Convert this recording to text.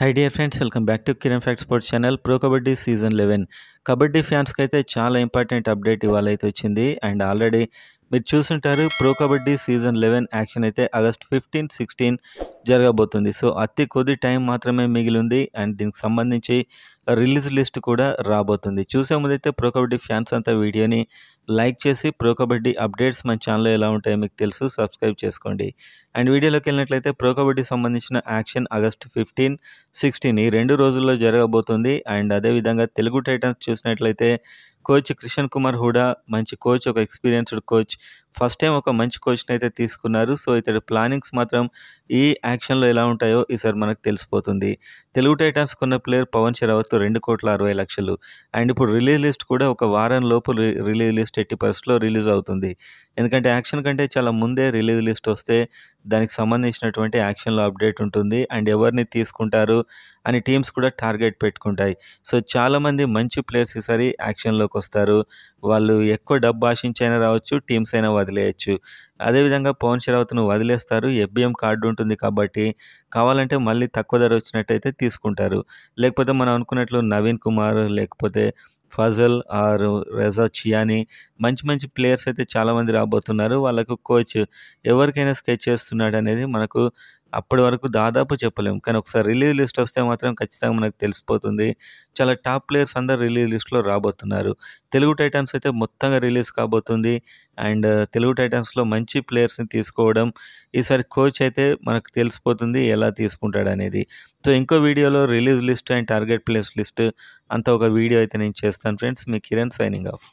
high dear friends welcome back to Kiran fact sports channel pro kabaddi season eleven kabaddi ఫ్యాన్స్కి అయితే చాలా important update ఇవ్వాలైతే వచ్చింది and already మీరు చూసుంటారు pro kabaddi season eleven action అయితే ఆగస్ట్ ఫిఫ్టీన్ సిక్స్టీన్ జరగబోతుంది సో అతి కొద్ది టైం మాత్రమే మిగిలింది అండ్ దీనికి సంబంధించి రిలీజ్ లిస్ట్ కూడా రాబోతుంది చూసే ముందైతే ప్రో కబడ్డీ ఫ్యాన్స్ అంతా వీడియోని లైక్ చేసి ప్రో కబడ్డీ అప్డేట్స్ మన ఛానల్లో ఎలా ఉంటాయో మీకు తెలుసు సబ్స్క్రైబ్ చేసుకోండి అండ్ వీడియోలోకి వెళ్ళినట్లయితే ప్రో కబడ్డీ సంబంధించిన యాక్షన్ ఆగస్ట్ ఫిఫ్టీన్ సిక్స్టీన్ ఈ రెండు రోజుల్లో జరగబోతుంది అండ్ అదేవిధంగా తెలుగు టైటన్స్ చూసినట్లయితే కోచ్ కృష్ణ్ కుమార్ హుడా మంచి కోచ్ ఒక ఎక్స్పీరియన్స్డ్ కోచ్ ఫస్ట్ టైం ఒక మంచి క్వశ్చన్ అయితే తీసుకున్నారు సో ఇతడి ప్లానింగ్స్ మాత్రం ఈ యాక్షన్లో ఎలా ఉంటాయో ఈసారి మనకు తెలిసిపోతుంది తెలుగు టైటన్స్ కొన్న ప్లేయర్ పవన్ షరావత్ రెండు కోట్ల అరవై లక్షలు అండ్ ఇప్పుడు రిలీజ్ లిస్ట్ కూడా ఒక వారం లోపు రిలీజ్ లిస్ట్ ఎట్టి పరిస్థితిలో రిలీజ్ అవుతుంది ఎందుకంటే యాక్షన్ కంటే చాలా ముందే రిలీజ్ లిస్ట్ వస్తే దానికి సంబంధించినటువంటి యాక్షన్లో అప్డేట్ ఉంటుంది అండ్ ఎవరిని తీసుకుంటారు అని టీమ్స్ కూడా టార్గెట్ పెట్టుకుంటాయి సో చాలామంది మంచి ప్లేయర్స్ ఈసారి యాక్షన్లోకి వస్తారు వాళ్ళు ఎక్కువ డబ్బు ఆశించైనా రావచ్చు టీమ్స్ అయినా వదిలేయచ్చు అదేవిధంగా పవన్ షరావత్ను వదిలేస్తారు ఎఫ్బిఎం కార్డు ఉంటుంది కాబట్టి కావాలంటే మళ్ళీ తక్కువ ధర వచ్చినట్టయితే తీసుకుంటారు లేకపోతే మనం అనుకున్నట్లు నవీన్ కుమార్ లేకపోతే ఫజల్ ఆర్ రెజా చియాని మంచి మంచి ప్లేయర్స్ అయితే చాలామంది రాబోతున్నారు వాళ్ళకు కోచ్ ఎవరికైనా స్కెచ్ చేస్తున్నాడు అనేది మనకు అప్పటి వరకు దాదాపు చెప్పలేము కానీ ఒకసారి రిలీవ్ లిస్ట్ వస్తే మాత్రం ఖచ్చితంగా మనకు తెలిసిపోతుంది చాలా టాప్ ప్లేయర్స్ అందరు రిలీవ్ లిస్ట్లో రాబోతున్నారు తెలుగు టైటన్స్ అయితే మొత్తంగా రిలీజ్ కాబోతుంది అండ్ తెలుగు టైటన్స్లో మంచి ప్లేయర్స్ని తీసుకోవడం ఈసారి కోచ్ అయితే మనకు తెలిసిపోతుంది ఎలా తీసుకుంటాడు అనేది సో ఇంకో వీడియోలో release list and target place list అంత ఒక వీడియో అయితే నేను చేస్తాను ఫ్రెండ్స్ మీ కిరణ్ సైనింగ్ ఆఫ్